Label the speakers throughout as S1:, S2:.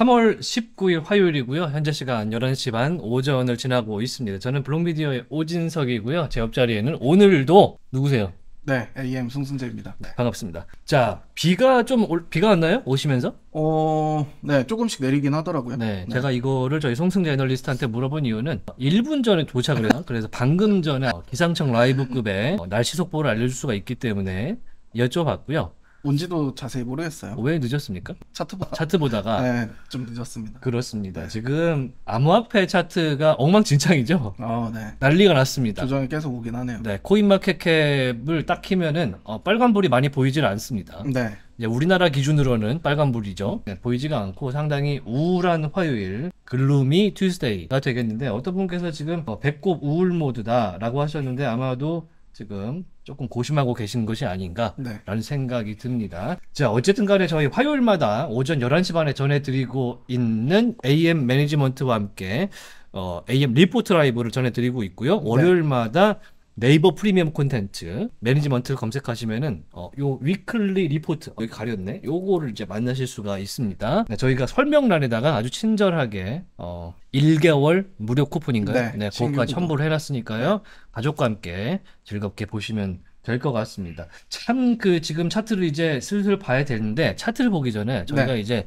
S1: 3월 19일 화요일이고요. 현재 시간 11시 반 오전을 지나고 있습니다. 저는 블록미디어의 오진석이고요. 제 옆자리에는 오늘도 누구세요?
S2: 네, AM 송승재입니다
S1: 네. 반갑습니다. 자, 비가 좀 올, 비가 왔나요?
S2: 오시면서? 어, 네, 조금씩 내리긴 하더라고요. 네, 네. 제가
S1: 이거를 저희 송승재 애널리스트한테 물어본 이유는 1분 전에 도착을 해요. 그래서 방금 전에 기상청 라이브급에 어, 날씨 속보를 알려줄 수가 있기 때문에 여쭤봤고요. 온지도 자세히 모르겠어요. 어, 왜 늦었습니까? 차트 보 차트 보다가 네, 좀 늦었습니다. 그렇습니다. 네. 지금 암호화폐 차트가 엉망진창이죠. 어, 네. 난리가 났습니다. 조정이 계속 오긴 하네요. 네, 코인마켓캡을 딱 키면은 어, 빨간불이 많이 보이질 않습니다. 네. 우리나라 기준으로는 빨간불이죠. 네, 보이지가 않고 상당히 우울한 화요일, 글루미 튜스데이가 되겠는데 어떤 분께서 지금 어, 배꼽 우울 모드다라고 하셨는데 아마도 지금 조금 고심하고 계신 것이 아닌가라는 네. 생각이 듭니다. 자, 어쨌든 간에 저희 화요일마다 오전 11시 반에 전해드리고 있는 AM 매니지먼트와 함께 어, AM 리포트 라이브를 전해드리고 있고요. 네. 월요일마다 네. 네이버 프리미엄 콘텐츠 매니지먼트를 검색하시면은 어, 요 위클리 리포트 어, 여기 가렸네 요거를 이제 만나실 수가 있습니다 네, 저희가 설명란에다가 아주 친절하게 어, 1개월 무료 쿠폰인가요? 네, 네그것까지 첨부를 해놨으니까요 네. 가족과 함께 즐겁게 보시면 될 것 같습니다. 참 그 지금 차트를 이제 슬슬 봐야 되는데 차트를 보기 전에 저희가 네. 이제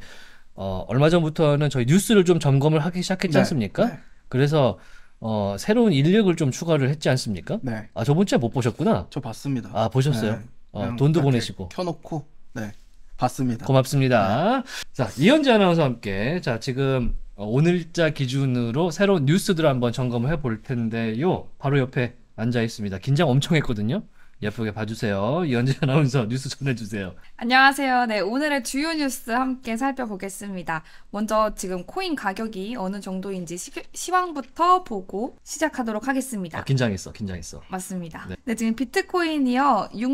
S1: 어 얼마 전부터는 저희 뉴스를 좀 점검을 하기 시작했지 네. 않습니까? 네. 그래서 어, 새로운 인력을 좀 추가를 했지 않습니까? 네. 아, 저번 주에 못 보셨구나. 저 봤습니다. 아, 보셨어요? 네. 어, 돈도 보내시고. 켜놓고, 네. 봤습니다. 고맙습니다. 네. 자, 이현지 아나운서와 함께, 자, 지금 오늘자 기준으로 새로운 뉴스들을 한번 점검을 해볼 텐데요. 바로 옆에 앉아 있습니다. 긴장 엄청 했거든요. 예쁘게 봐주세요. 이현진 아나운서 뉴스 전해주세요.
S3: 안녕하세요. 네, 오늘의 주요 뉴스 함께 살펴보겠습니다. 먼저 지금 코인 가격이 어느 정도인지 시,황부터 보고 시작하도록 하겠습니다. 아, 긴장했어, 긴장했어. 맞습니다. 네. 네, 지금 비트코인이요. 6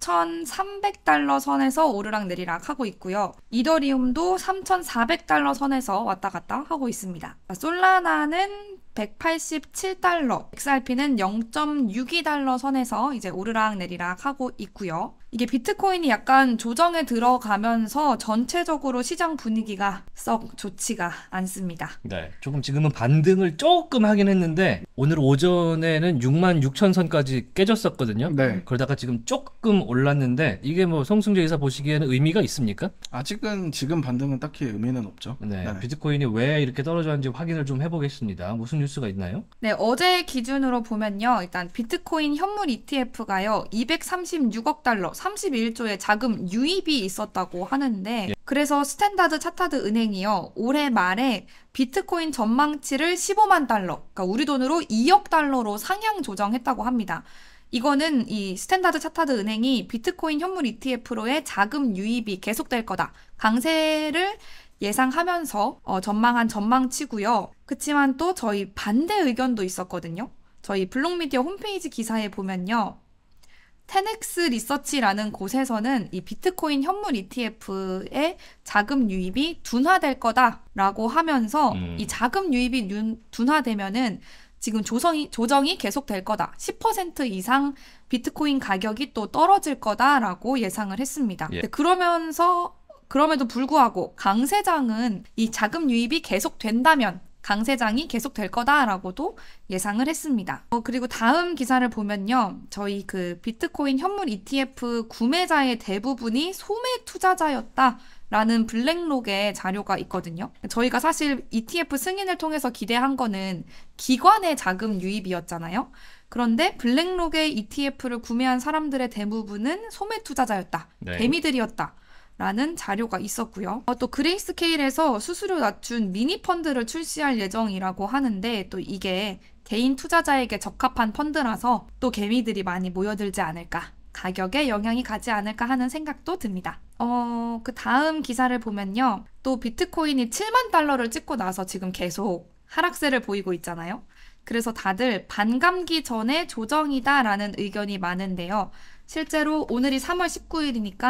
S3: 6,300달러 선에서 오르락 내리락 하고 있고요. 이더리움도 3,400달러 선에서 왔다 갔다 하고 있습니다. 솔라나는 187달러, XRP는 0.62달러 선에서 이제 오르락 내리락 하고 있고요. 이게 비트코인이 약간 조정에 들어가면서 전체적으로 시장 분위기가 썩 좋지가 않습니다.
S1: 네. 조금 지금은 반등을 조금 하긴 했는데 오늘 오전에는 6만 6천 선까지 깨졌었거든요. 네. 그러다가 지금 조금 올랐는데 이게 뭐 송승재 이사 보시기에는 의미가 있습니까? 아직은 지금 반등은 딱히 의미는 없죠. 네. 네. 비트코인이 왜 이렇게 떨어졌는지 확인을 좀 해보겠습니다. 무슨 뉴스가 있나요?
S3: 네. 어제 기준으로 보면요. 일단 비트코인 현물 ETF가요. 236억 달러 31조의 자금 유입이 있었다고 하는데 예. 그래서 스탠다드 차타드 은행이요. 올해 말에 비트코인 전망치를 15만 달러, 그러니까 우리 돈으로 2억 달러로 상향 조정했다고 합니다. 이거는 이 스탠다드 차타드 은행이 비트코인 현물 ETF로의 자금 유입이 계속될 거다. 강세를 예상하면서 어, 전망한 전망치고요. 그치만 또 저희 반대 의견도 있었거든요. 저희 블록미디어 홈페이지 기사에 보면요. 텐엑스 리서치라는 곳에서는 이 비트코인 현물 ETF의 자금 유입이 둔화될 거다라고 하면서 음. 이 자금 유입이 둔화되면은 지금 조성이, 조정이 계속될 거다. 10% 이상 비트코인 가격이 또 떨어질 거다라고 예상을 했습니다. 예. 그러면서 그럼에도 불구하고 강 세장은 이 자금 유입이 계속된다면 강세장이 계속될 거다라고도 예상을 했습니다. 어, 그리고 다음 기사를 보면요. 저희 그 비트코인 현물 ETF 구매자의 대부분이 소매 투자자였다. 라는 블랙록의 자료가 있거든요. 저희가 사실 ETF 승인을 통해서 기대한 거는 기관의 자금 유입이었잖아요. 그런데 블랙록의 ETF를 구매한 사람들의 대부분은 소매 투자자였다. 네. 개미들이었다. 라는 자료가 있었고요. 어, 또 그레이스 케일에서 수수료 낮춘 미니 펀드를 출시할 예정이라고 하는데 또 이게 개인 투자자에게 적합한 펀드라서 또 개미들이 많이 모여들지 않을까 가격에 영향이 가지 않을까 하는 생각도 듭니다. 어, 그 다음 기사를 보면요. 또 비트코인이 7만 달러를 찍고 나서 지금 계속 하락세를 보이고 있잖아요. 그래서 다들 반감기 전에 조정이다라는 의견이 많은데요. 실제로 오늘이 3월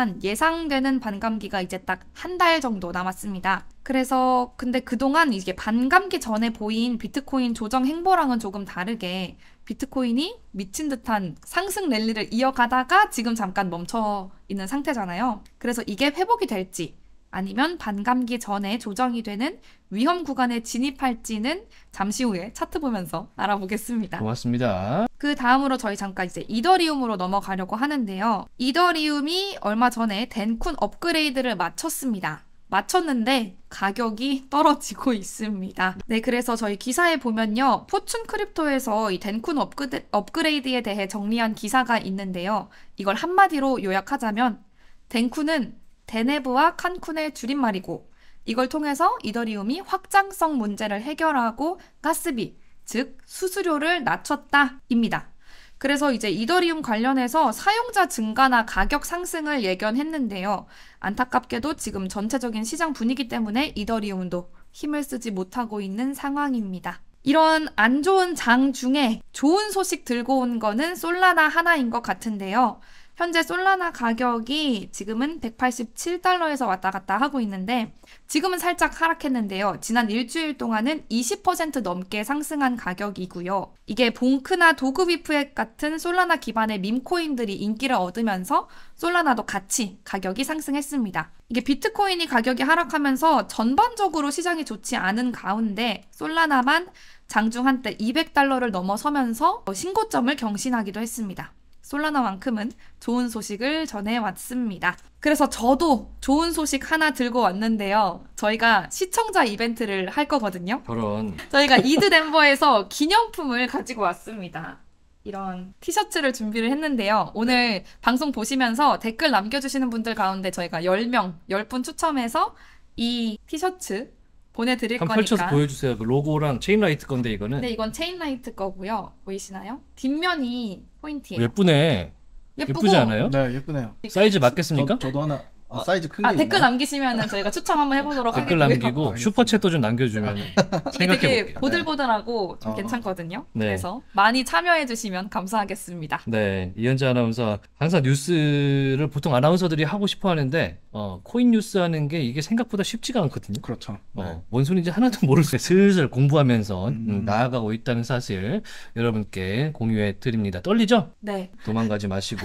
S3: 19일이니까 예상되는 반감기가 이제 딱 한 달 정도 남았습니다. 그래서 근데 그동안 이게 반감기 전에 보인 비트코인 조정 행보랑은 조금 다르게 비트코인이 미친 듯한 상승 랠리를 이어가다가 지금 잠깐 멈춰 있는 상태잖아요. 그래서 이게 회복이 될지 아니면 반감기 전에 조정이 되는 위험 구간에 진입할지는 잠시 후에 차트 보면서 알아보겠습니다.
S1: 고맙습니다.
S3: 그 다음으로 저희 잠깐 이제 이더리움으로 넘어가려고 하는데요. 이더리움이 얼마 전에 덴쿤 업그레이드를 마쳤습니다. 마쳤는데 가격이 떨어지고 있습니다. 네, 그래서 저희 기사에 보면요. 포춘 크립토에서 이 덴쿤 업그레, 업그레이드에 대해 정리한 기사가 있는데요. 이걸 한마디로 요약하자면 덴쿤은 데네브와 칸쿤의 줄임말이고 이걸 통해서 이더리움이 확장성 문제를 해결하고 가스비, 즉 수수료를 낮췄다입니다. 그래서 이제 이더리움 관련해서 사용자 증가나 가격 상승을 예견했는데요. 안타깝게도 지금 전체적인 시장 분위기 때문에 이더리움도 힘을 쓰지 못하고 있는 상황입니다. 이런 안 좋은 장 중에 좋은 소식 들고 온 거는 솔라나 하나인 것 같은데요. 현재 솔라나 가격이 지금은 187달러에서 왔다 갔다 하고 있는데 지금은 살짝 하락했는데요. 지난 일주일 동안은 20% 넘게 상승한 가격이고요. 이게 봉크나 도그비프액 같은 솔라나 기반의 밈코인들이 인기를 얻으면서 솔라나도 같이 가격이 상승했습니다. 이게 비트코인이 가격이 하락하면서 전반적으로 시장이 좋지 않은 가운데 솔라나만 장중 한때 200달러를 넘어서면서 신고점을 경신하기도 했습니다. 솔라나만큼은 좋은 소식을 전해왔습니다. 그래서 저도 좋은 소식 하나 들고 왔는데요. 저희가 시청자 이벤트를 할 거거든요. 저런. 저희가 이드 덴버에서 기념품을 가지고 왔습니다. 이런 티셔츠를 준비를 했는데요. 오늘 방송 보시면서 댓글 남겨주시는 분들 가운데 저희가 10명, 10분 추첨해서 이 티셔츠 보내드릴 거니까. 펼쳐서 보여주세요.
S1: 로고랑 체인라이트 건데 이거는. 네,
S3: 이건 체인라이트 거고요. 보이시나요? 뒷면이 포인트예요.
S1: 예쁘네.
S3: 예쁘지 않아요?
S1: 네, 예쁘네요. 사이즈 맞겠습니까? 저, 저도 하나 어, 사이즈 큰게 아, 댓글
S3: 남기시면 저희가 추첨 한번 해보도록 댓글 하겠 댓글 남기고
S1: 슈퍼챗도 좀 남겨주면 아, 네. 생각해 되게
S3: 볼게 보들보들하고 좀 네. 괜찮거든요. 어. 네. 그래서 많이 참여해주시면 감사하겠습니다.
S1: 네, 이현재 아나운서 항상 뉴스를 보통 아나운서들이 하고 싶어 하는데 어, 코인 뉴스 하는 게 이게 생각보다 쉽지가 않거든요. 그렇죠. 어, 네. 뭔 소리인지 하나도 모를 수 슬슬 공부하면서 음. 음, 나아가고 있다는 사실 여러분께 공유해 드립니다. 떨리죠? 네. 도망가지 마시고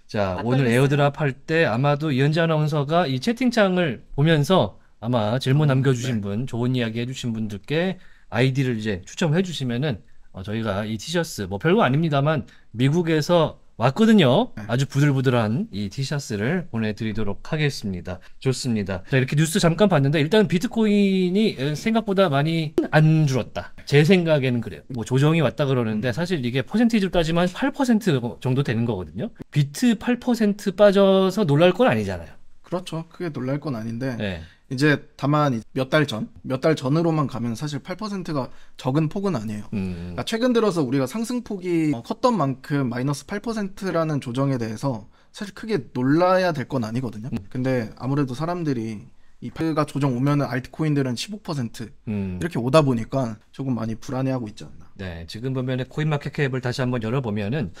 S1: 자 아, 오늘 에어드랍 할 때 아마도 이현재 아나운서 아나운서가 이 채팅창을 보면서 아마 질문 음, 네. 남겨주신 분, 좋은 이야기 해주신 분들께 아이디를 이제 추첨해 주시면은 어, 저희가 이 티셔츠 뭐 별거 아닙니다만 미국에서 왔거든요. 네. 아주 부들부들한 이 티셔츠를 보내드리도록 하겠습니다. 좋습니다. 자, 이렇게 뉴스 잠깐 봤는데 일단 비트코인이 생각보다 많이 안 줄었다. 제 생각에는 그래요. 뭐 조정이 왔다 그러는데 음. 사실 이게 퍼센티지로 따지면 8% 정도 되는 거거든요. 비트
S2: 8% 빠져서 놀랄 건 아니잖아요. 그렇죠. 크게 놀랄 건 아닌데 네. 이제 다만 몇 달 전, 몇 달 전으로만 가면 사실 8%가 적은 폭은 아니에요. 음. 그러니까 최근 들어서 우리가 상승폭이 어, 컸던 만큼 마이너스 8%라는 조정에 대해서 사실 크게 놀라야 될 건 아니거든요. 음. 근데 아무래도 사람들이 이 파가 조정 오면은 알트코인들은 15% 음. 이렇게 오다 보니까 조금 많이 불안해하고 있지 않나.
S1: 네, 지금 보면은 코인마켓캡을 다시 한번 열어보면은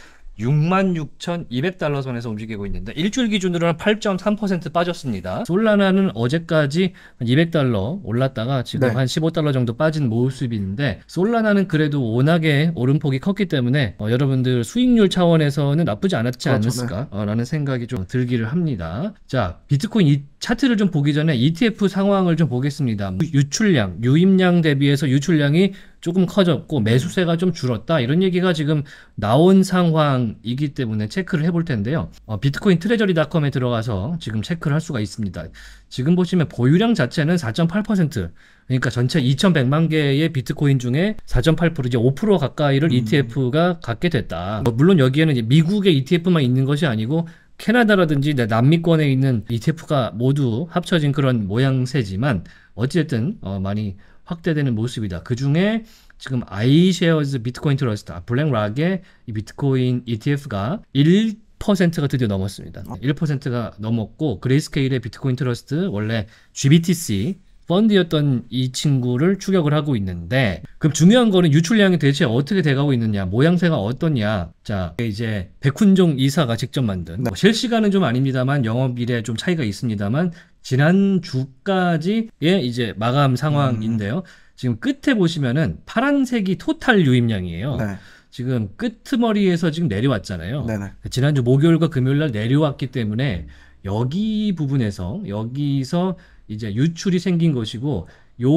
S1: 66,200달러 선에서 움직이고 있는데 일주일 기준으로는 8.3% 빠졌습니다. 솔라나는 어제까지 200달러 올랐다가 지금 네. 한 15달러 정도 빠진 모습인데 솔라나는 그래도 워낙에 오름폭이 컸기 때문에 어, 여러분들 수익률 차원에서는 나쁘지 않았지 그렇죠, 않았을까라는 네. 생각이 좀 들기를 합니다. 자 비트코인 차트를 좀 보기 전에 ETF 상황을 좀 보겠습니다. 유출량, 유입량 대비해서 유출량이 조금 커졌고 매수세가 좀 줄었다 이런 얘기가 지금 나온 상황이기 때문에 체크를 해볼 텐데요. 어, 비트코인 트레저리닷컴에 들어가서 지금 체크를 할 수가 있습니다. 지금 보시면 보유량 자체는 4.8% 그러니까 전체 2,100만 개의 비트코인 중에 4.8% 이제 5% 가까이를 음. ETF가 갖게 됐다. 뭐 물론 여기에는 미국의 ETF만 있는 것이 아니고 캐나다라든지 남미권에 있는 ETF가 모두 합쳐진 그런 모양새지만 어쨌든 어, 많이 확대되는 모습이다. 그 중에 지금 아이쉐어즈 비트코인 트러스트 아, 블랙락의 이 비트코인 ETF가 1 1%가 드디어 넘었습니다. 1%가 넘었고 그레이스케일의 비트코인 트러스트 원래 GBTC 펀드였던 이 친구를 추격을 하고 있는데 그럼 중요한 거는 유출량이 대체 어떻게 돼가고 있느냐 모양새가 어떻냐 자 이제 백훈종 이사가 직접 만든 네. 뭐 실시간은 좀 아닙니다만 영업일에 좀 차이가 있습니다만 지난 주까지의 이제 마감 상황인데요 음. 지금 끝에 보시면은 파란색이 토탈 유입량이에요 네. 지금 끄트머리에서 지금 내려왔잖아요 네네. 네. 그 지난주 목요일과 금요일날 내려왔기 때문에 여기 부분에서 여기서 이제 유출이 생긴 것이고 요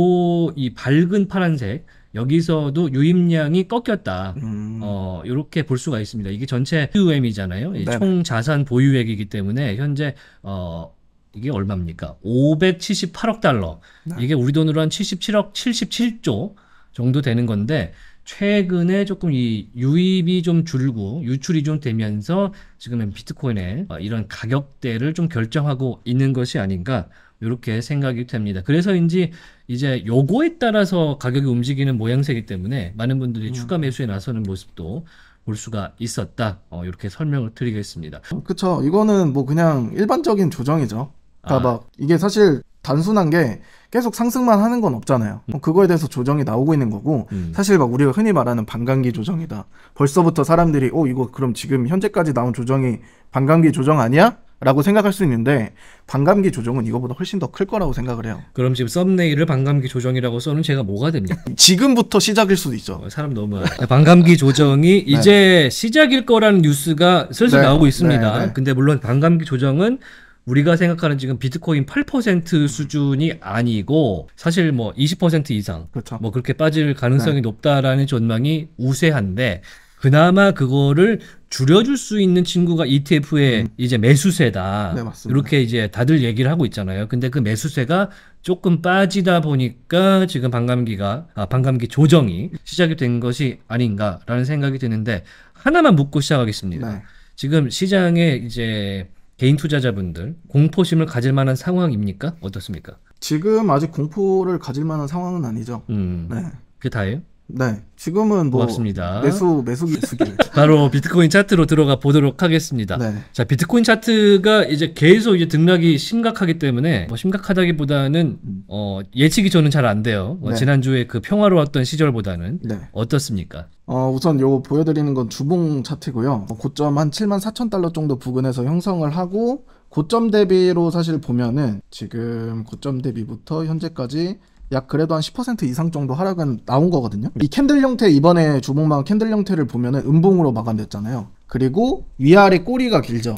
S1: 이 밝은 파란색 여기서도 유입량이 꺾였다. 음. 어, 요렇게볼 수가 있습니다. 이게 전체 UM이잖아요. 네총 자산 보유액이기 때문에 현재 어 이게 얼마입니까? 578억 달러. 네. 이게 우리 돈으로 한 77억 77조 정도 되는 건데 최근에 조금 이 유입이 좀 줄고 유출이 좀 되면서 지금은 비트코인의 어, 이런 가격대를 좀 결정하고 있는 것이 아닌가 이렇게 생각이 됩니다. 그래서인지 이제 요거에 따라서 가격이 움직이는 모양새이기 때문에 많은 분들이 음. 추가 매수에 나서는 모습도 볼 수가 있었다. 어, 이렇게 설명을 드리겠습니다.
S2: 그쵸. 이거는 뭐 그냥 일반적인 조정이죠. 그러니까 아. 막 이게 사실 단순한 게 계속 상승만 하는 건 없잖아요. 음. 그거에 대해서 조정이 나오고 있는 거고 음. 사실 막 우리가 흔히 말하는 반감기 조정이다. 벌써부터 사람들이 어 이거 그럼 지금 현재까지 나온 조정이 반감기 조정 아니야? 라고 생각할 수 있는데 반감기 조정은 이거보다 훨씬 더 클 거라고 생각을 해요.
S1: 그럼 지금 썸네일을 반감기 조정이라고 써는 제가 뭐가 됩니까?
S2: 지금부터 시작일 수도
S1: 있죠. 어, 사람 너무 아, 반감기 조정이 네. 이제 시작일 거라는 뉴스가 슬슬 네. 나오고 있습니다. 네. 네. 근데 물론 반감기 조정은 우리가 생각하는 지금 비트코인 8% 수준이 아니고 사실 뭐 20% 이상 그렇죠. 뭐 그렇게 빠질 가능성이 네. 높다라는 전망이 우세한데 그나마 그거를 줄여줄 수 있는 친구가 ETF의 음. 이제 매수세다. 네, 이렇게 이제 다들 얘기를 하고 있잖아요. 근데 그 매수세가 조금 빠지다 보니까 지금 반감기가 아, 반감기 조정이 시작이 된 것이 아닌가라는 생각이 드는데 하나만 묻고 시작하겠습니다. 네. 지금 시장에 이제 개인 투자자분들 공포심을 가질 만한 상황입니까? 어떻습니까?
S2: 지금 아직 공포를 가질 만한 상황은 아니죠. 음. 네. 그게 다예요? 네. 지금은 뭐 고맙습니다. 매수 매수 기술
S1: 바로 비트코인 차트로 들어가 보도록 하겠습니다. 네. 자, 비트코인 차트가 이제 계속 이제 등락이 심각하기 때문에 뭐 심각하다기보다는 음. 어, 예측이 저는 잘 안 돼요. 뭐 네. 지난주에 그 평화로웠던 시절보다는 네. 어떻습니까?
S2: 어, 우선 요 보여드리는 건 주봉 차트고요. 뭐 고점 한 7만 4천 달러 정도 부근에서 형성을 하고 고점 대비로 사실 보면은 지금 고점 대비부터 현재까지 약 그래도 한 10% 이상 정도 하락은 나온 거거든요. 이 캔들 형태 이번에 주봉망 캔들 형태를 보면은 음봉으로 마감됐잖아요. 그리고 위아래 꼬리가 길죠.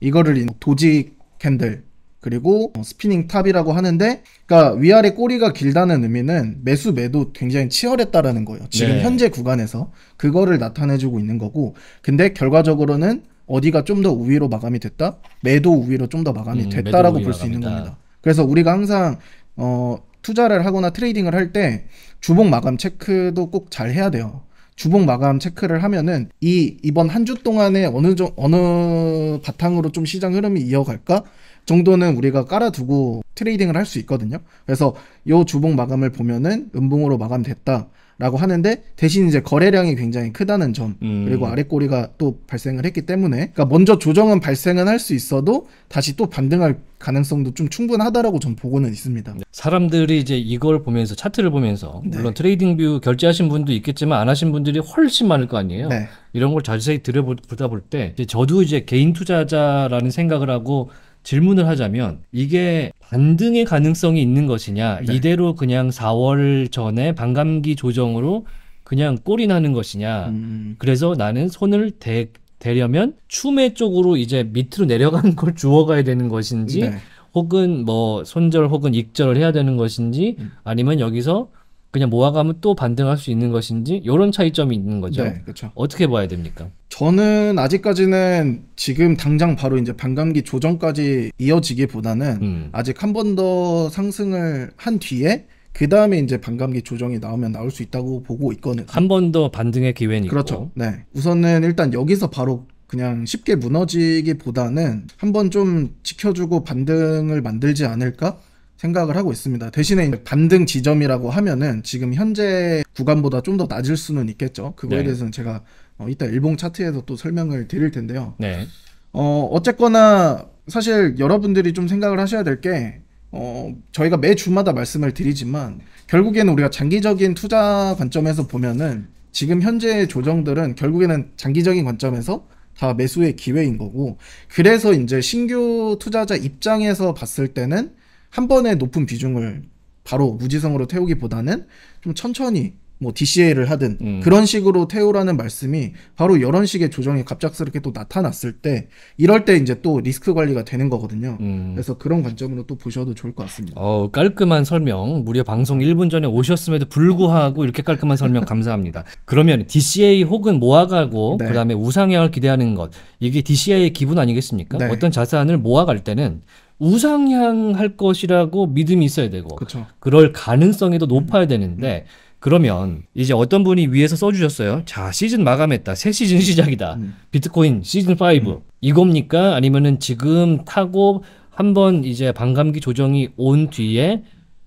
S2: 이거를 도지 캔들 그리고 스피닝 탑이라고 하는데 그러니까 위아래 꼬리가 길다는 의미는 매수 매도 굉장히 치열했다라는 거예요. 지금 네. 현재 구간에서 그거를 나타내주고 있는 거고 근데 결과적으로는 어디가 좀 더 우위로 마감이 됐다? 매도 우위로 좀 더 마감이 음, 됐다라고 볼 수 있는 겁니다. 그래서 우리가 항상 어 투자를 하거나 트레이딩을 할 때 주봉 마감 체크도 꼭 잘 해야 돼요. 주봉 마감 체크를 하면은 이 이번 한 주 동안에 어느 정 어느 바탕으로 좀 시장 흐름이 이어갈까 정도는 우리가 깔아두고 트레이딩을 할 수 있거든요. 그래서 요 주봉 마감을 보면은 음봉으로 마감됐다. 라고 하는데 대신 이제 거래량이 굉장히 크다는 점 음. 그리고 아래 꼬리가 또 발생을 했기 때문에 그러니까 먼저 조정은 발생은 할 수 있어도 다시 또 반등할 가능성도 좀 충분하다라고 전 보고는 있습니다.
S1: 네. 사람들이 이제 이걸 보면서 차트를 보면서 네. 물론 트레이딩뷰 결제하신 분도 있겠지만 안 하신 분들이 훨씬 많을 거 아니에요. 네. 이런 걸 자세히 들여보다 볼 때 저도 이제 개인 투자자라는 생각을 하고 질문을 하자면 이게 반등의 가능성이 있는 것이냐 네. 이대로 그냥 4월 전에 반감기 조정으로 그냥 꼴이 나는 것이냐 음, 음. 그래서 나는 손을 대, 대려면 추매 쪽으로 이제 밑으로 내려가는 걸 주워가야 되는 것인지 네. 혹은 뭐 손절 혹은 익절을 해야 되는 것인지 음. 아니면 여기서 그냥 모아가면 또 반등할 수 있는 것인지 이런 차이점이 있는 거죠. 네, 그렇죠. 어떻게 봐야 됩니까?
S2: 저는 아직까지는 지금 당장 바로 이제 반감기 조정까지 이어지기보다는 음. 아직 한 번 더 상승을 한 뒤에 그 다음에 이제 반감기 조정이 나오면 나올 수 있다고 보고 있거든요. 한
S1: 번 더 반등의 기회는 그렇죠. 있고.
S2: 네. 우선은 일단 여기서 바로 그냥 쉽게 무너지기보다는 한 번 좀 지켜주고 반등을 만들지 않을까? 생각을 하고 있습니다. 대신에 반등 지점이라고 하면은 지금 현재 구간보다 좀 더 낮을 수는 있겠죠. 그거에 네. 대해서는 제가 어, 이따 일봉 차트에서 또 설명을 드릴 텐데요. 네. 어, 어쨌거나 사실 여러분들이 좀 생각을 하셔야 될게 어, 저희가 매 주마다 말씀을 드리지만 결국에는 우리가 장기적인 투자 관점에서 보면은 지금 현재의 조정들은 결국에는 장기적인 관점에서 다 매수의 기회인 거고 그래서 이제 신규 투자자 입장에서 봤을 때는 한 번에 높은 비중을 바로 무지성으로 태우기보다는 좀 천천히 뭐 DCA를 하든 음. 그런 식으로 태우라는 말씀이 바로 이런 식의 조정이 갑작스럽게 또 나타났을 때 이럴 때 이제 또 리스크 관리가 되는 거거든요. 음. 그래서 그런 관점으로 또 보셔도 좋을 것 같습니다.
S1: 어, 깔끔한 설명. 무려 방송 1분 전에 오셨음에도 불구하고 이렇게 깔끔한 설명 감사합니다. 그러면 DCA 혹은 모아가고 네. 그다음에 우상향을 기대하는 것 이게 DCA의 기분 아니겠습니까? 네. 어떤 자산을 모아갈 때는 우상향할 것이라고 믿음이 있어야 되고 그쵸. 그럴 가능성이 더 높아야 되는데 그러면 이제 어떤 분이 위에서 써주셨어요. 자 시즌 마감했다. 새 시즌 시작이다. 음. 비트코인 시즌 5 음. 이겁니까? 아니면은 지금 타고 한번 이제 반감기 조정이 온 뒤에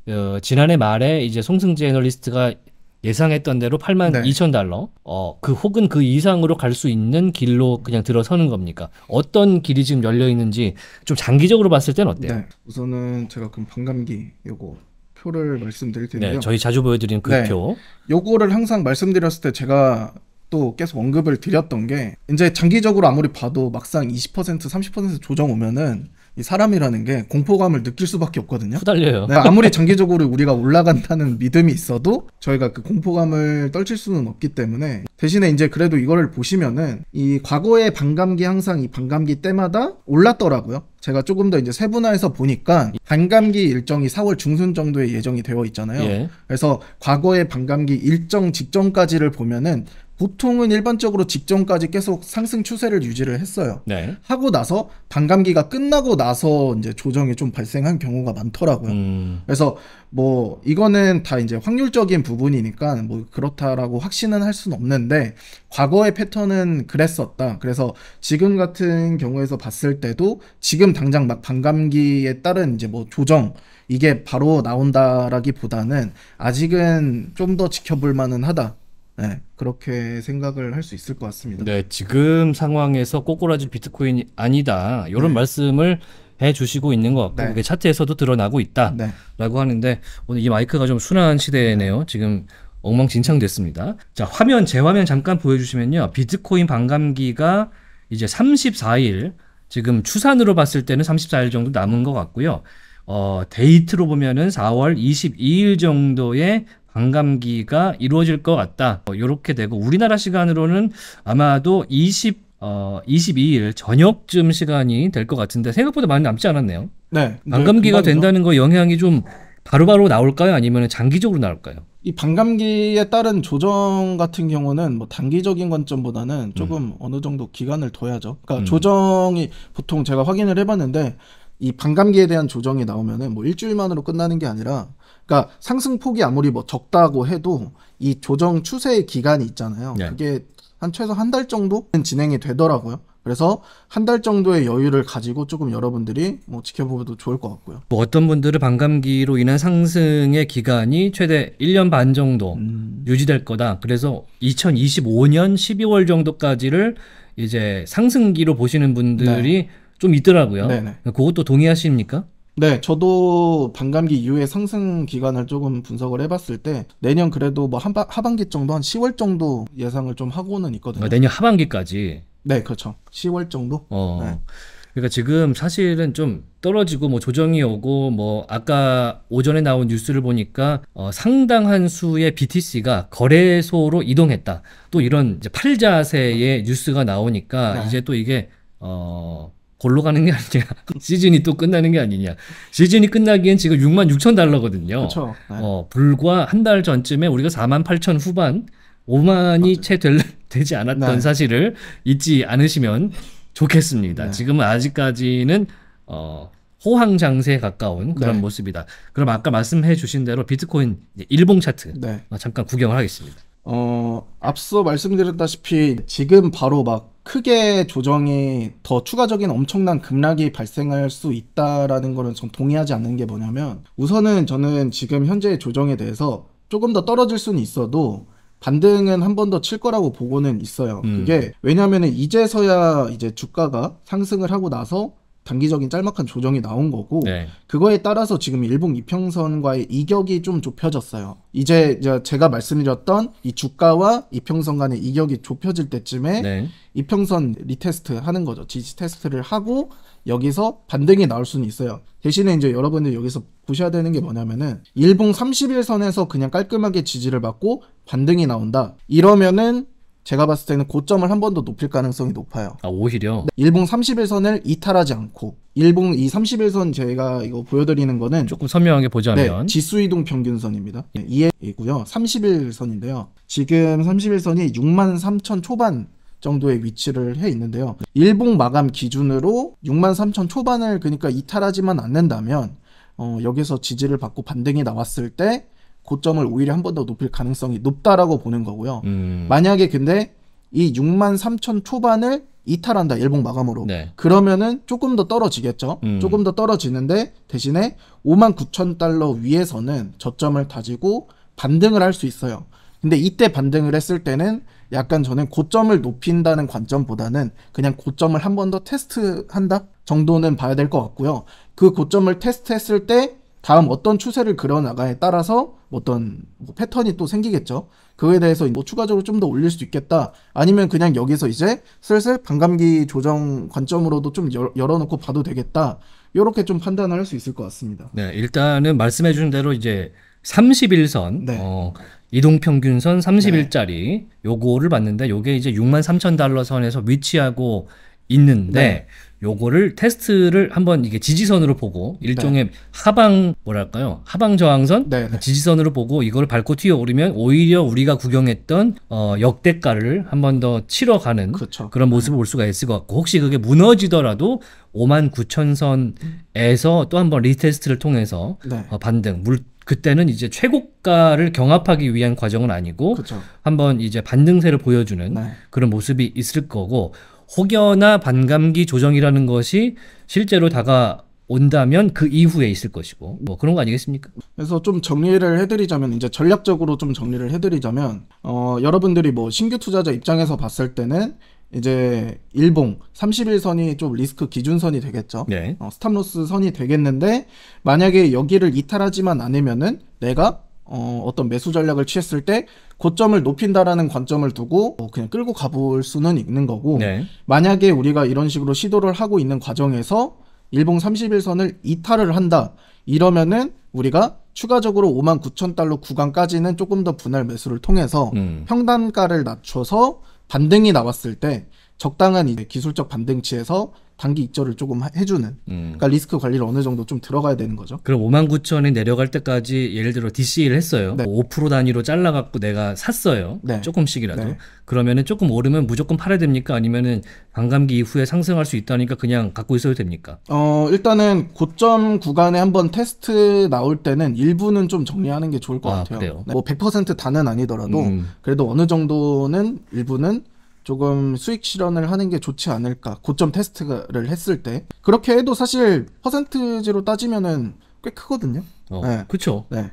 S1: 어, 지난해 말에 이제 송승재 애널리스트가 예상했던 대로 8만 네. 2천 달러, 어, 그 혹은 그 이상으로 갈 수 있는 길로 그냥 들어서는 겁니까? 어떤 길이 지금 열려 있는지 좀 장기적으로 봤을 땐 어때요? 네.
S2: 우선은 제가 그럼 반감기 요거 표를 말씀드릴 네, 텐데요. 네, 저희 자주 보여드리는 그 네. 표. 요거를 항상 말씀드렸을 때 제가 또 계속 언급을 드렸던 게 이제 장기적으로 아무리 봐도 막상 20% 30% 조정 오면은 이 사람이라는 게 공포감을 느낄 수밖에 없거든요. 후달려요. 네, 아무리 장기적으로 우리가 올라간다는 믿음이 있어도 저희가 그 공포감을 떨칠 수는 없기 때문에 대신에 이제 그래도 이거를 보시면은 이 과거의 반감기 항상 이 반감기 때마다 올랐더라고요. 제가 조금 더 이제 세분화해서 보니까 반감기 일정이 4월 중순 정도에 예정이 되어 있잖아요. 예. 그래서 과거의 반감기 일정 직전까지를 보면은 보통은 일반적으로 직전까지 계속 상승 추세를 유지를 했어요. 네. 하고 나서 반감기가 끝나고 나서 이제 조정이 좀 발생한 경우가 많더라고요. 음. 그래서 뭐 이거는 다 이제 확률적인 부분이니까 뭐 그렇다라고 확신은 할 수는 없는데 과거의 패턴은 그랬었다. 그래서 지금 같은 경우에서 봤을 때도 지금 당장 막 반감기에 따른 이제 뭐 조정 이게 바로 나온다라기보다는 아직은 좀 더 지켜볼 만은 하다. 네, 그렇게 생각을 할 수 있을 것 같습니다.
S1: 네, 지금 상황에서 꼬꾸라지 비트코인이 아니다. 이런 네. 말씀을 해 주시고 있는 것 같고 네. 그게 차트에서도 드러나고 있다라고 네. 하는데 오늘 이 마이크가 좀 순한 시대네요. 지금 엉망진창 됐습니다. 자, 화면 재화면 잠깐 보여 주시면요. 비트코인 반감기가 이제 34일 지금 추산으로 봤을 때는 34일 정도 남은 것 같고요. 어, 데이트로 보면은 4월 22일 정도에 반감기가 이루어질 것 같다. 이렇게 어, 되고 우리나라 시간으로는 아마도 20 어, 22일 저녁쯤 시간이 될 것 같은데 생각보다 많이 남지 않았네요.
S2: 네. 반감기가 네, 된다는
S1: 거 영향이 좀 바로바로 나올까요? 아니면 장기적으로 나올까요?
S2: 이 반감기에 따른 조정 같은 경우는 뭐 단기적인 관점보다는 조금 음. 어느 정도 기간을 둬야죠. 그러니까 음. 조정이 보통 제가 확인을 해봤는데 이 반감기에 대한 조정이 나오면은 뭐 일주일 만으로 끝나는 게 아니라 그러니까 상승폭이 아무리 뭐 적다고 해도 이 조정 추세의 기간이 있잖아요. 네. 그게 한 최소 한 달 정도는 진행이 되더라고요. 그래서 한 달 정도의 여유를 가지고 조금 여러분들이 뭐지켜보면 좋을 것 같고요.
S1: 뭐 어떤 분들은 반감기로 인한 상승의 기간이 최대 1년 반 정도 음. 유지될 거다. 그래서 2025년 12월 정도까지를 이제 상승기로 보시는 분들이
S2: 네. 좀 있더라고요. 네네. 그러니까 그것도 동의하십니까? 네, 저도 반감기 이후에 상승 기간을 조금 분석을 해봤을 때 내년 그래도 뭐 한바, 하반기 정도 한 10월 정도 예상을 좀 하고는 있거든요. 아,
S1: 내년 하반기까지.
S2: 네, 그렇죠. 10월 정도.
S1: 어. 네. 그러니까 지금 사실은 좀 떨어지고 뭐 조정이 오고 뭐 아까 오전에 나온 뉴스를 보니까 어 상당한 수의 BTC가 거래소로 이동했다. 또 이런 이제 팔자세의 뉴스가 나오니까 네. 이제 또 이게 어 골로 가는 게 아니냐. 시즌이 또 끝나는 게 아니냐. 시즌이 끝나기엔 지금 6만 6천 달러거든요. 그쵸, 네. 어, 불과 한 달 전쯤에 우리가 4만 8천 후반 5만이 채 될, 되지 않았던 네. 사실을 잊지 않으시면 좋겠습니다. 네. 지금은 아직까지는 어, 호황장세에 가까운 그런 네. 모습이다. 그럼 아까 말씀해 주신 대로 비트코인 일봉
S2: 차트 네. 어, 잠깐 구경을 하겠습니다. 어, 앞서 말씀드렸다시피 지금 바로 막 크게 조정이 더 추가적인 엄청난 급락이 발생할 수 있다라는 거는 전 동의하지 않는 게 뭐냐면 우선은 저는 지금 현재의 조정에 대해서 조금 더 떨어질 수는 있어도 반등은 한 번 더 칠 거라고 보고는 있어요. 음. 그게 왜냐면은 이제서야 이제 주가가 상승을 하고 나서 단기적인 짤막한 조정이 나온 거고 네. 그거에 따라서 지금 일본 이평선과의 이격이 좀 좁혀졌어요. 이제 제가 말씀드렸던 이 주가와 이평선 간의 이격이 좁혀질 때쯤에 네. 이평선 리테스트 하는 거죠. 지지 테스트를 하고 여기서 반등이 나올 수는 있어요. 대신에 이제 여러분들 여기서 보셔야 되는 게 뭐냐면은 일봉 30일선에서 그냥 깔끔하게 지지를 받고 반등이 나온다. 이러면은 제가 봤을 때는 고점을 한 번 더 높일 가능성이 높아요. 아, 오히려? 네. 일봉 31선을 이탈하지 않고, 일봉 이 31선 제가 이거 보여드리는 거는 조금
S1: 선명하게 보자면 네,
S2: 지수 이동 평균선입니다. 네, 이해이고요. 31선인데요. 지금 31선이 6만 3천 초반 정도의 위치를 해 있는데요. 일봉 마감 기준으로 6만 3천 초반을 그러니까 이탈하지만 않는다면 어, 여기서 지지를 받고 반등이 나왔을 때 고점을 오히려 한 번 더 높일 가능성이 높다라고 보는 거고요. 음. 만약에 근데 이 6만 3천 초반을 이탈한다 일봉 마감으로 네. 그러면은 조금 더 떨어지겠죠 음. 조금 더 떨어지는데 대신에 5만 9천 달러 위에서는 저점을 다지고 반등을 할 수 있어요 근데 이때 반등을 했을 때는 약간 저는 고점을 높인다는 관점보다는 그냥 고점을 한 번 더 테스트한다 정도는 봐야 될 것 같고요 그 고점을 테스트했을 때 다음 어떤 추세를 그려나가에 따라서 어떤 뭐 패턴이 또 생기겠죠. 그거에 대해서 뭐 추가적으로 좀 더 올릴 수 있겠다. 아니면 그냥 여기서 이제 슬슬 반감기 조정 관점으로도 좀 열어놓고 봐도 되겠다. 이렇게 좀 판단을 할 수 있을 것 같습니다.
S1: 네, 일단은 말씀해 주신 대로 이제 31선 네. 어, 이동평균선 30일짜리 네. 요거를 봤는데 요게 이제 6만 3천 달러 선에서 위치하고 있는데 네. 요거를 테스트를 한번 이게 지지선으로 보고 일종의 네. 하방 뭐랄까요 하방 저항선 네, 네. 지지선으로 보고 이걸 밟고 튀어 오르면 오히려 우리가 구경했던 어, 역대가를 한번더 치러 가는 그렇죠. 그런 모습을 볼 수가 있을 것 같고 혹시 그게 무너지더라도 5만 9천 선에서 또 한번 리테스트를 통해서 네. 어, 반등 물 그때는 이제 최고가를 경합하기 위한 과정은 아니고 그쵸. 그렇죠. 한번 이제 반등세를 보여주는 네. 그런 모습이 있을 거고 혹여나 반감기 조정이라는
S2: 것이 실제로 다가 온다면 그 이후에 있을 것이고 뭐 그런 거 아니겠습니까? 그래서 좀 정리를 해드리자면 이제 전략적으로 좀 정리를 해드리자면 어, 여러분들이 뭐 신규 투자자 입장에서 봤을 때는 이제 일봉 31선이 좀 리스크 기준선이 되겠죠. 네. 어, 스탑로스 선이 되겠는데 만약에 여기를 이탈하지만 않으면은 내가 어, 어떤 매수 전략을 취했을 때 고점을 높인다라는 관점을 두고 어, 그냥 끌고 가볼 수는 있는 거고 네. 만약에 우리가 이런 식으로 시도를 하고 있는 과정에서 일봉 31선을 이탈을 한다 이러면은 우리가 추가적으로 5만 9천 달러 구간까지는 조금 더 분할 매수를 통해서 음. 평단가를 낮춰서 반등이 나왔을 때 적당한 이제 기술적 반등치에서 단기 익절을 조금 해주는 음. 그러니까 리스크 관리를 어느 정도 좀 들어가야 되는 거죠.
S1: 그럼 5만 9천이 내려갈 때까지 예를 들어 DC를 했어요. 네. 5% 뭐 단위로 잘라갖고 내가 샀어요. 네. 조금씩이라도. 네. 그러면은 조금 오르면 무조건 팔아야 됩니까? 아니면은 반감기 이후에 상승할 수 있다니까 그냥 갖고 있어도 됩니까?
S2: 어 일단은 고점 구간에 한번 테스트 나올 때는 일부는 좀 정리하는 게 좋을 것 아, 같아요. 그래요? 뭐 100% 단은 아니더라도 음. 그래도 어느 정도는 일부는 조금 수익 실현을 하는 게 좋지 않을까 고점 테스트를 했을 때 그렇게 해도 사실 퍼센트지로 따지면은 꽤 크거든요. 어, 네.
S1: 그렇죠. 네.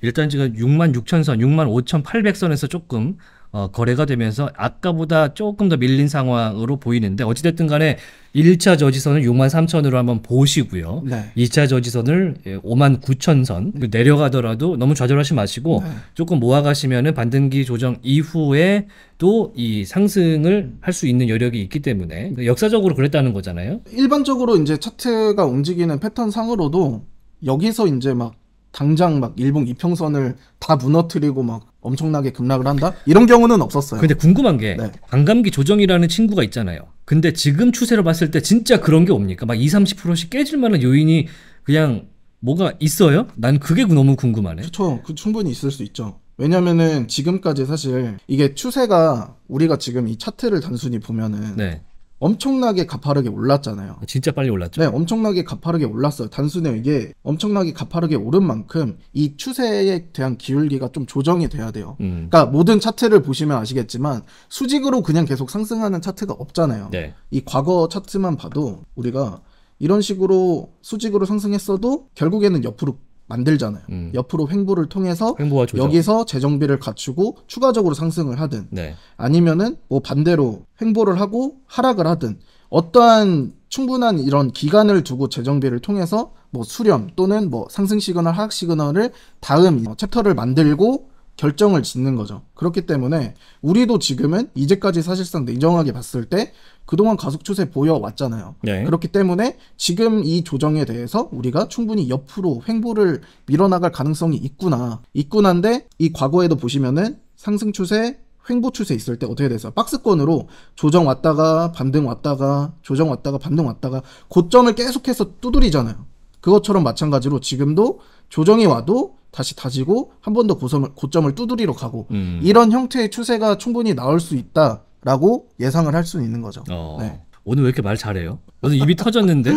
S1: 일단 지금 6 6 0 0 0 선, 6 5 8 0 0 선에서 조금 어, 거래가 되면서 아까보다 조금 더 밀린 상황으로 보이는데 어찌됐든 간에 1차 저지선을 6만 3천으로 한번 보시고요. 네. 2차 저지선을 5만 예, 9천 선 네. 그 내려가더라도 너무 좌절하지 마시고 네. 조금 모아가시면은 반등기 조정 이후에 도이 상승을 할 수 있는 여력이 있기 때문에 그러니까 역사적으로 그랬다는 거잖아요.
S2: 일반적으로 이제 차트가 움직이는 패턴 상으로도 여기서 이제 막 당장 막일본 이평선을 다 무너뜨리고 막 엄청나게 급락을 한다? 이런 경우는 없었어요. 근데
S1: 궁금한 게 네. 반감기 조정이라는 친구가 있잖아요. 근데 지금 추세로 봤을 때 진짜 그런 게 옵니까? 막 2, 30%씩 깨질 만한 요인이 그냥 뭐가 있어요? 난 그게
S2: 너무 궁금하네. 그렇죠. 그 충분히 있을 수 있죠. 왜냐면은 지금까지 사실 이게 추세가 우리가 지금 이 차트를 단순히 보면은 네. 엄청나게 가파르게 올랐잖아요. 아, 진짜 빨리 올랐죠. 네, 엄청나게 가파르게 올랐어요. 단순히 이게 엄청나게 가파르게 오른 만큼 이 추세에 대한 기울기가 좀 조정이 돼야 돼요. 음. 그러니까 모든 차트를 보시면 아시겠지만 수직으로 그냥 계속 상승하는 차트가 없잖아요. 네. 이 과거 차트만 봐도 우리가 이런 식으로 수직으로 상승했어도 결국에는 옆으로 만들잖아요. 음. 옆으로 횡보를 통해서 여기서 재정비를 갖추고 추가적으로 상승을 하든 네. 아니면은 뭐 반대로 횡보를 하고 하락을 하든 어떠한 충분한 이런 기간을 두고 재정비를 통해서 뭐 수렴 또는 뭐 상승 시그널 하락 시그널을 다음 챕터를 만들고 결정을 짓는 거죠. 그렇기 때문에 우리도 지금은 이제까지 사실상 냉정하게 봤을 때 그동안 가속 추세 보여왔잖아요. 네. 그렇기 때문에 지금 이 조정에 대해서 우리가 충분히 옆으로 횡보를 밀어나갈 가능성이 있구나. 있구나 한데 이 과거에도 보시면은 상승 추세 횡보 추세 있을 때 어떻게 돼서 박스권으로 조정 왔다가 반등 왔다가 조정 왔다가 반등 왔다가 고점을 계속해서 두드리잖아요. 그것처럼 마찬가지로 지금도 조정이 와도 다시 다지고 한 번 더 고점을 두드리러 가고 음. 이런 형태의 추세가 충분히 나올 수 있다라고 예상을 할 수 있는 거죠. 어. 네.
S1: 오늘 왜 이렇게 말 잘해요? 오늘 입이 터졌는데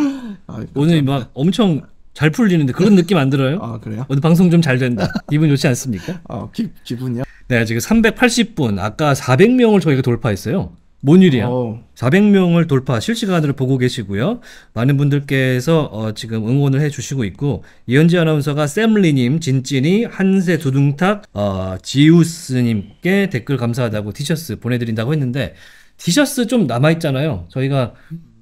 S1: 아, 오늘 막 엄청 잘 풀리는데 그런 느낌 안 들어요? 아 그래요? 오늘 방송 좀 잘 된다. 기분 좋지 않습니까? 아 기, 기분이요? 네 지금 380분 아까 400명을 저희가 돌파했어요. 몬유리앙 400명을 돌파 실시간으로 보고 계시고요. 많은 분들께서 어, 지금 응원을 해주시고 있고 이현지 아나운서가 샘리님, 진진이 한세 두둥탁, 어, 지우스님께 댓글 감사하다고 티셔츠 보내드린다고 했는데 티셔츠 좀 남아있잖아요. 저희가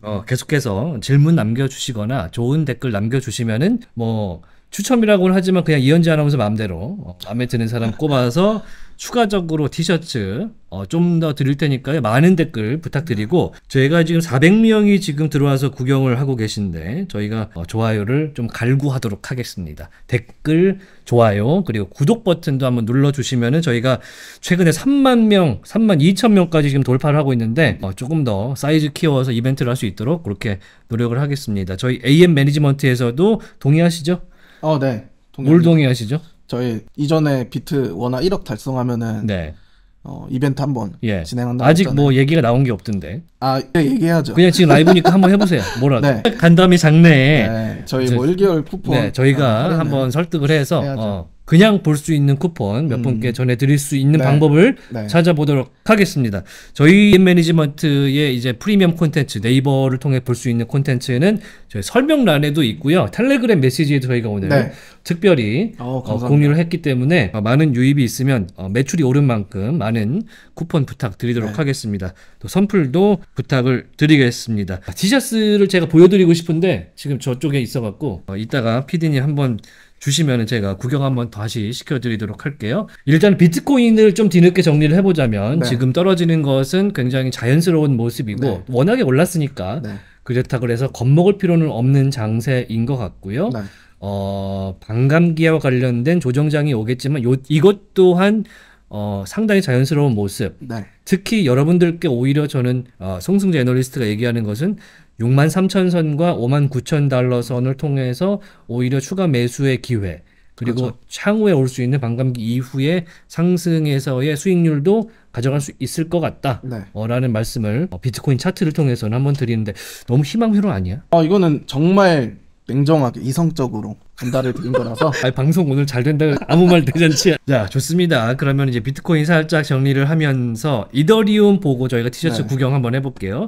S1: 어, 계속해서 질문 남겨주시거나 좋은 댓글 남겨주시면은 뭐 추첨이라고는 하지만 그냥 이현지 아나운서 마음대로 어, 마음에 드는 사람 꼽아서 추가적으로 티셔츠 어, 좀더 드릴 테니까요. 많은 댓글 부탁드리고 저희가 지금 400명이 지금 들어와서 구경을 하고 계신데 저희가 어, 좋아요를 좀 갈구하도록 하겠습니다. 댓글, 좋아요 그리고 구독 버튼도 한번 눌러주시면은 저희가 최근에 3만 명, 3만 2천 명까지 지금 돌파를 하고 있는데 어, 조금 더 사이즈 키워서 이벤트를 할 수 있도록 그렇게
S2: 노력을 하겠습니다. 저희 AM 매니지먼트에서도 동의하시죠? 어, 네. 동의. 뭘 동의하시죠? 저희 이전에 비트 워낙 1억 달성하면은 네. 어, 이벤트 한번 예. 진행한다. 아직
S1: 뭐 얘기가 나온 게 없던데.
S2: 아, 네, 예, 얘기해죠 그냥 지금 라이브니까 한번
S1: 해보세요. 뭐라도. 네. 간담회 장내에 네, 저희 저, 뭐 1개월 쿠폰. 네, 저희가 아, 네, 네. 한번 설득을 해서 그냥 볼 수 있는 쿠폰 몇 음. 분께 전해드릴 수 있는 네. 방법을 네. 찾아보도록 하겠습니다. 저희 매니지먼트의 이제 프리미엄 콘텐츠 네이버를 통해 볼 수 있는 콘텐츠는 저희 설명란에도 있고요. 텔레그램 메시지에 저희가 오늘 네. 특별히 어, 어 공유를 했기 때문에 어, 많은 유입이 있으면 어, 매출이 오른 만큼 많은 쿠폰 부탁드리도록 네. 하겠습니다. 또 선풀도 부탁을 드리겠습니다. 아, 티셔츠를 제가 보여드리고 싶은데 지금 저쪽에 있어갖고 이따가 피디님 한번 주시면 제가 구경 한번 다시 시켜드리도록 할게요. 일단 비트코인을 좀 뒤늦게 정리를 해보자면 네. 지금 떨어지는 것은 굉장히 자연스러운 모습이고 네. 워낙에 올랐으니까 네. 그렇다 그래서 겁먹을 필요는 없는 장세인 것 같고요. 네. 어, 반감기와 관련된 조정장이 오겠지만 요, 이것 또한 어, 상당히 자연스러운 모습. 네. 특히 여러분들께 오히려 저는 어, 송승재 애널리스트가 얘기하는 것은 6만 3천 선과 5만 9천 달러 선을 통해서 오히려 추가 매수의 기회 그리고 그렇죠. 향후에 올 수 있는 반감기 이후에 상승에서의 수익률도 가져갈 수 있을 것 같다라는 네. 말씀을 비트코인 차트를 통해서는 한번 드리는데 너무 희망회로 아니야?
S2: 아 어, 이거는 정말 냉정하게 이성적으로 전달을 드린 거라서 아니, 방송 오늘 잘 된다 고 아무 말 대잔치
S1: 자 좋습니다 그러면 이제 비트코인 살짝 정리를 하면서 이더리움 보고 저희가 티셔츠 네. 구경 한번 해볼게요